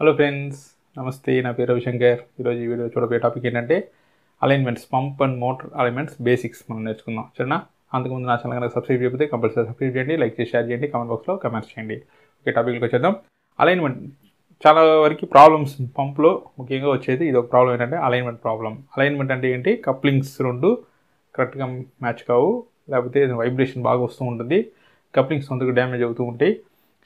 hello friends నమస్తే నా పేరు రవిశంకర్ ఈరోజు ఈ వీడియో చూడబోయే టాపిక్ ఏంటంటే alignments pump and motor alignments basics మనం నేర్చుకుందాం సరేనా అంతకుముందు నా ఛానల్ కనుక సబ్స్క్రైబ్ చేయకపోతే కంపల్సరీ సబ్స్క్రైబ్ చేయండి లైక్ చేసి షేర్ చేయండి కామెంట్ బాక్స్లో కమెంట్స్ చేయండి ఓకే టాపిక్కి వచ్చేద్దాం అలైన్మెంట్ చాలా వరకు ప్రాబ్లమ్స్ పంప్లో ముఖ్యంగా వచ్చేది ఇది ఒక ప్రాబ్లం ఏంటంటే అలైన్మెంట్ ప్రాబ్లం అలైన్మెంట్ అంటే ఏంటి కప్లింగ్స్ రెండు కరెక్ట్గా మ్యాచ్ కావు లేకపోతే వైబ్రేషన్ బాగా వస్తూ ఉంటుంది కప్లింగ్స్ అందుకు డ్యామేజ్ అవుతూ ఉంటాయి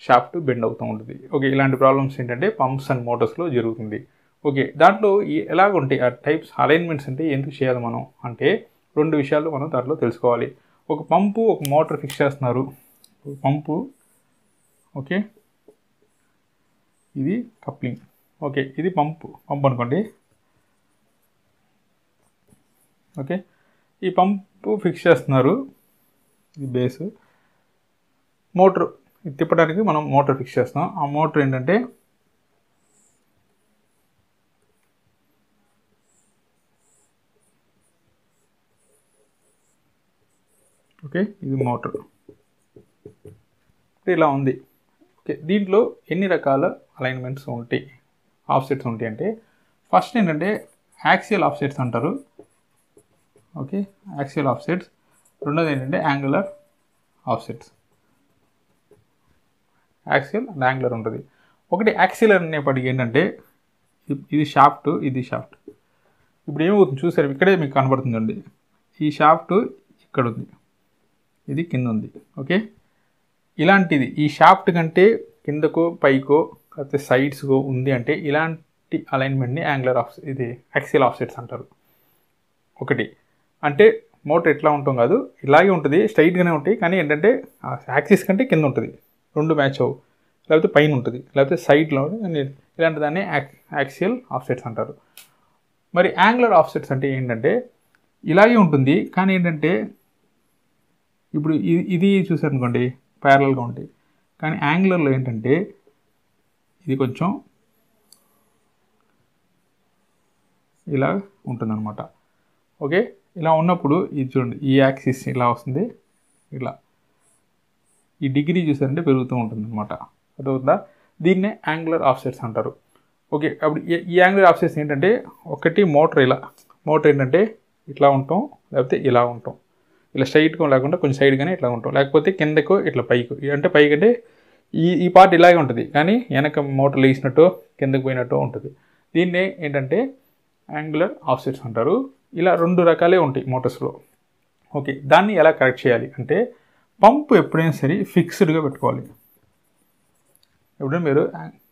షాఫ్ట్ బెండ్ అవుతూ ఉంటుంది ఓకే ఇలాంటి ప్రాబ్లమ్స్ ఏంటంటే పంప్స్ అండ్ మోటార్స్లో జరుగుతుంది ఓకే దాంట్లో ఎలాగ ఉంటాయి ఆ టైప్స్ అలైన్మెంట్స్ అంటే ఎందుకు చేయాలి మనం అంటే రెండు విషయాలు మనం దాంట్లో తెలుసుకోవాలి ఒక పంపు ఒక మోటార్ ఫిక్స్ చేస్తున్నారు పంపు ఓకే ఇది కప్లింగ్ ఓకే ఇది పంపు పంప్ అనుకోండి ఓకే ఈ పంపు ఫిక్స్ చేస్తున్నారు ఇది బేస్ మోటార్ తిప్పడానికి మనం మోటార్ ఫిక్స్ చేస్తాం ఆ మోటార్ ఏంటంటే ఓకే ఇది మోటార్ ఇలా ఉంది ఓకే దీంట్లో ఎన్ని రకాల అలైన్మెంట్స్ ఉంటాయి ఆఫ్సెట్స్ ఉంటాయి అంటే ఫస్ట్ ఏంటంటే యాక్సియల్ ఆఫ్సెట్స్ అంటారు ఓకే యాక్సియల్ ఆఫ్సెట్స్ రెండోది ఏంటంటే angular offsets axial and angular ఉంటుంది ఒకటి యాక్సిలర్ అనేప్పటికి ఏంటంటే ఇది షాఫ్ట్ ఇది షాఫ్ట్ ఇప్పుడు ఏమవుతుంది చూసారు ఇక్కడే మీకు కనబడుతుందండి ఈ షాఫ్ట్ ఇక్కడ ఉంది ఇది కింద ఉంది ఓకే ఇలాంటిది ఈ షాఫ్ట్ కంటే కిందకో పైకో లేకపోతే సైడ్స్కో ఉంది అంటే ఇలాంటి అలైన్మెంట్ని యాంగులర్ ఆఫ్ ఇది యాక్సిల్ ఆఫ్సెట్స్ అంటారు ఒకటి అంటే మోటర్ ఎట్లా ఉంటాం కాదు ఇలాగే ఉంటుంది స్ట్రైట్గానే ఉంటాయి కానీ ఏంటంటే యాక్సిస్ కంటే కింద ఉంటుంది రెండు మ్యాచ్ అవు లేకపోతే పైన ఉంటుంది లేకపోతే సైడ్లో ఇలాంటి దాన్ని యాక్సియల్ ఆఫ్సెట్స్ అంటారు మరి యాంగులర్ ఆఫ్సెట్స్ అంటే ఏంటంటే ఇలాగే ఉంటుంది కానీ ఏంటంటే ఇప్పుడు ఇది ఇది చూసారనుకోండి ప్యారల్గా ఉంటాయి కానీ యాంగులర్లో ఏంటంటే ఇది కొంచెం ఇలా ఉంటుందన్నమాట ఓకే ఇలా ఉన్నప్పుడు ఇది చూడండి ఈ యాక్సిస్ ఇలా వస్తుంది ఇలా ఈ డిగ్రీ చూసారంటే పెరుగుతూ ఉంటుంది అనమాట అర్థమవుతుందా దీన్నే యాంగులర్ ఆఫ్సెట్స్ అంటారు ఓకే అప్పుడు ఈ యాంగులర్ ఆఫ్సెట్స్ ఏంటంటే ఒకటి మోటార్ ఇలా మోటర్ ఏంటంటే ఇట్లా ఉంటాం లేకపోతే ఇలా ఉంటాం ఇలా స్ట్రైట్గా లేకుండా కొంచెం సైడ్గానే ఇట్లా ఉంటాం లేకపోతే కిందకు ఇట్లా పైకు అంటే పైకి అంటే ఈ ఈ పార్ట్ ఇలాగే ఉంటుంది కానీ వెనక మోటార్ లేచినట్టు కిందకు పోయినట్టు ఉంటుంది దీన్నే ఏంటంటే యాంగులర్ ఆఫ్సెట్స్ అంటారు ఇలా రెండు రకాలే ఉంటాయి మోటార్స్లో ఓకే దాన్ని ఎలా కరెక్ట్ చేయాలి అంటే పంపు ఎప్పుడైనా సరే ఫిక్స్డ్గా పెట్టుకోవాలి ఎప్పుడైనా మీరు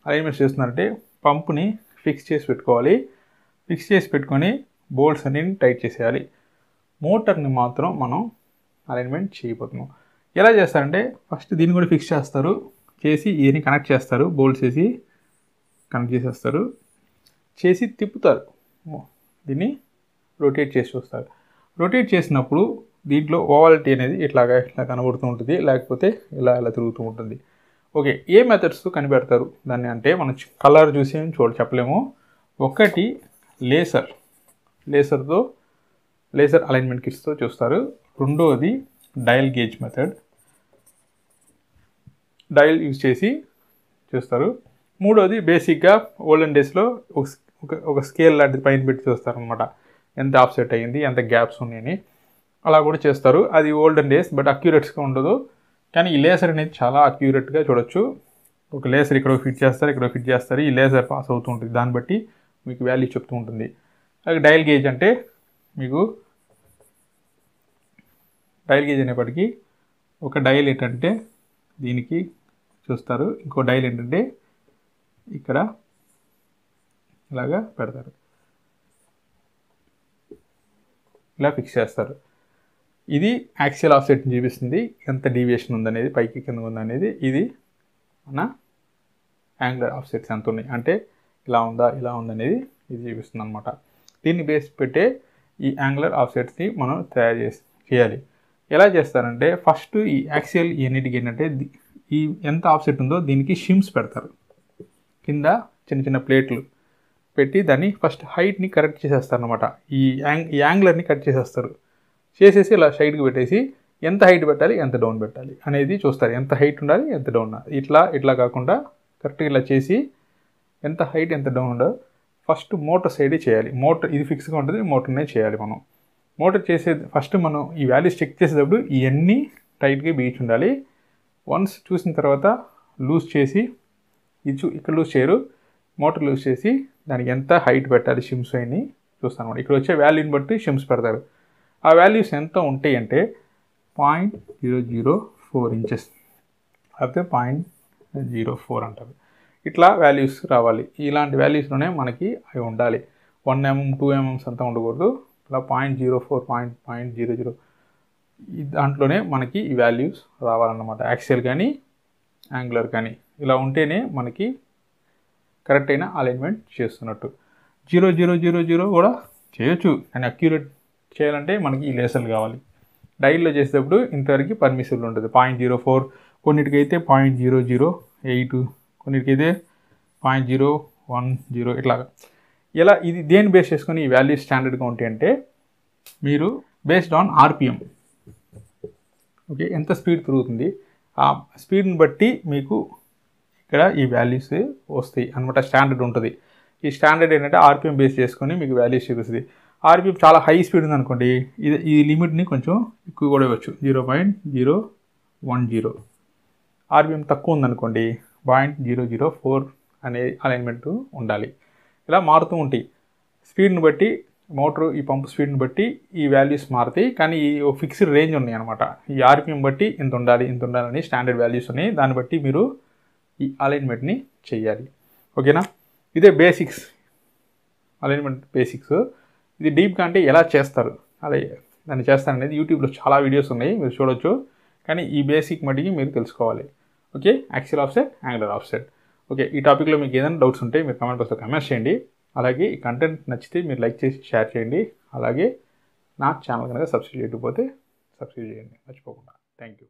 అరేంజ్మెంట్ చేస్తున్నారంటే పంపుని ఫిక్స్ చేసి పెట్టుకోవాలి ఫిక్స్ చేసి పెట్టుకొని బోల్ట్స్ అన్ని టైట్ చేసేయాలి మోటార్ని మాత్రం మనం అరేంజ్మెంట్ చేయబోతున్నాం ఎలా చేస్తారంటే ఫస్ట్ దీన్ని కూడా ఫిక్స్ చేస్తారు చేసి ఇవన్నీ కనెక్ట్ చేస్తారు బోల్ట్స్ వేసి కనెక్ట్ చేసేస్తారు చేసి తిప్పుతారు దీన్ని రొటేట్ చేసి చూస్తారు రొటేట్ చేసినప్పుడు దీంట్లో ఓవాలిటీ అనేది ఇట్లాగా ఇట్లా కనబడుతూ ఉంటుంది లేకపోతే ఇలా ఇలా తిరుగుతూ ఉంటుంది ఓకే ఏ మెథడ్స్ కనిపెడతారు దాన్ని అంటే మనం కలర్ చూసి చూడ చెప్పలేము ఒకటి లేసర్ లేసర్తో లేసర్ అలైన్మెంట్ కిట్స్తో చూస్తారు రెండోది dial gauge method dial use చేసి చూస్తారు మూడోది బేసిక్గా ఓల్డెన్ డేస్లో ఒక ఒక స్కేల్ లాంటిది పైన పెట్టి చూస్తారు అనమాట ఎంత ఆఫ్సెట్ అయ్యింది ఎంత గ్యాప్స్ ఉన్నాయని అలా కూడా చేస్తారు అది ఓల్డెన్ డేస్ బట్ అక్యూరేట్స్గా ఉండదు కానీ ఈ లేసర్ అనేది చాలా అక్యూరేట్గా చూడొచ్చు ఒక లేసర్ ఇక్కడ ఫిట్ చేస్తారు ఇక్కడ ఫిట్ చేస్తారు ఈ లేసర్ పాస్ అవుతూ ఉంటుంది దాన్ని బట్టి మీకు వాల్యూ చెప్తూ ఉంటుంది అలాగే డైల్ గేజ్ అంటే మీకు డైల్ గేజ్ అనేప్పటికీ ఒక డయల్ ఏంటంటే దీనికి చూస్తారు ఇంకో డైల్ ఏంటంటే ఇక్కడ ఇలాగా పెడతారు ఇలా ఫిక్స్ చేస్తారు ఇది యాక్సియల్ ఆఫ్సెట్ని చూపిస్తుంది ఎంత డీవియేషన్ ఉందనేది పైకి కింద ఉందనేది ఇది మన యాంగులర్ ఆఫ్సెట్స్ ఎంత ఉన్నాయి అంటే ఇలా ఉందా ఇలా ఉందనేది ఇది చూపిస్తుంది అనమాట దీన్ని బేస్ పెట్టే ఈ యాంగులర్ ఆఫ్సెట్స్ని మనం తయారు చేసి చేయాలి ఎలా చేస్తారంటే ఫస్ట్ ఈ యాక్సియల్ ఎన్నిటికి ఏంటంటే ఈ ఎంత ఆఫ్సెట్ ఉందో దీనికి షిమ్స్ పెడతారు కింద చిన్న చిన్న ప్లేట్లు పెట్టి దాన్ని ఫస్ట్ హైట్ని కరెక్ట్ చేసేస్తారు అనమాట ఈ యాంగ్ యాంగులర్ని కట్ చేసేస్తారు చేసేసి ఇలా సైడ్కి పెట్టేసి ఎంత హైట్ పెట్టాలి ఎంత డౌన్ పెట్టాలి అనేది చూస్తారు ఎంత హైట్ ఉండాలి ఎంత డౌన్ ఇట్లా ఇట్లా కాకుండా కరెక్ట్గా ఇలా చేసి ఎంత హైట్ ఎంత డౌన్ ఉండదు ఫస్ట్ మోటార్ సైడే చేయాలి మోటార్ ఇది ఫిక్స్గా ఉంటుంది మోటార్నే చేయాలి మనం మోటార్ చేసే ఫస్ట్ మనం ఈ వ్యాలీస్ చెక్ చేసేటప్పుడు ఇవన్నీ టైట్గా బీచ్ ఉండాలి వన్స్ చూసిన తర్వాత లూజ్ చేసి ఇది చూ ఇక్కడ లూజ్ చేయరు మోటార్ లూజ్ చేసి దానికి ఎంత హైట్ పెట్టాలి షిమ్స్ అయినాయి చూస్తాను ఇక్కడ వచ్చే వాల్యూని బట్టి షిమ్స్ పెడతారు ఆ వాల్యూస్ ఎంత ఉంటాయి అంటే point zero zero four inches అయితే పాయింట్ జీరో ఫోర్ అంటారు ఇట్లా వాల్యూస్ రావాలి ఇలాంటి వాల్యూస్లోనే మనకి అవి ఉండాలి వన్ ఎంఎం టూ ఎంఎంస్ అంతా ఉండకూడదు ఇలా point zero four point point zero zero దాంట్లోనే మనకి ఈ వాల్యూస్ రావాలన్నమాట యాక్సియల్ కానీ యాంగులర్ కానీ ఇలా ఉంటేనే మనకి కరెక్ట్ అయిన అలైన్మెంట్ చేస్తున్నట్టు జీరో జీరో జీరో జీరో కూడా చేయొచ్చు కానీ అక్యురేట్ చేయాలంటే మనకి ఈ లేసర్లు కావాలి డైల్లో చేసేటప్పుడు ఇంతవరకు పర్మిషన్లు ఉంటుంది పాయింట్ జీరో ఫోర్ కొన్నిటికైతే పాయింట్ జీరో జీరో ఎయిట్ కొన్నిటికైతే పాయింట్ జీరో వన్ జీరో ఇట్లాగా ఇలా ఇది దేని బేస్ చేసుకొని ఈ వాల్యూ స్టాండర్డ్గా ఉంటాయి అంటే మీరు బేస్డ్ ఆన్ ఆర్పిఎం ఓకే ఎంత స్పీడ్ తిరుగుతుంది ఆ స్పీడ్ని బట్టి మీకు ఇక్కడ ఈ వాల్యూస్ వస్తాయి అనమాట స్టాండర్డ్ ఉంటుంది ఈ స్టాండర్డ్ ఏంటంటే ఆర్పిఎం బేస్ చేసుకొని మీకు వాల్యూస్ చూపిస్తుంది ఆర్పిఎం చాలా హై స్పీడ్ ఉందనుకోండి ఇది ఈ లిమిట్ని కొంచెం ఎక్కువ కూడా ఇవ్వచ్చు zero point zero one zero RPM తక్కువ ఉందనుకోండి పాయింట్ జీరో జీరో ఫోర్ అనే అలైన్మెంట్ ఉండాలి ఇలా మారుతూ ఉంటాయి స్పీడ్ని బట్టి మోటార్ ఈ పంప్ స్పీడ్ని బట్టి ఈ వాల్యూస్ మారుతాయి కానీ ఈ ఫిక్స్డ్ రేంజ్ ఉన్నాయి అనమాట ఈ ఆర్పిఎం బట్టి ఇంత ఉండాలి ఇంత ఉండాలని స్టాండర్డ్ వాల్యూస్ ఉన్నాయి దాన్ని బట్టి మీరు ఈ అలైన్మెంట్ని చేయాలి ఓకేనా ఇదే బేసిక్స్ అలైన్మెంట్ బేసిక్స్ ఇది డీప్గా అంటే ఎలా చేస్తారు అలా దాన్ని అనేది యూట్యూబ్లో చాలా వీడియోస్ ఉన్నాయి మీరు చూడొచ్చు కానీ ఈ బేసిక్ మట్టికి మీరు తెలుసుకోవాలి okay axle offset angular offset okay ఈ టాపిక్లో మీకు ఏదైనా డౌట్స్ ఉంటే మీరు కమెంట్ బాక్స్లో కమెంట్స్ చేయండి అలాగే ఈ కంటెంట్ నచ్చితే మీరు లైక్ చేసి షేర్ చేయండి అలాగే నా ఛానల్ కనుక సబ్స్క్రైబ్ చేయకపోతే సబ్స్క్రైబ్ చేయండి మర్చిపోకుండా థ్యాంక్ యూ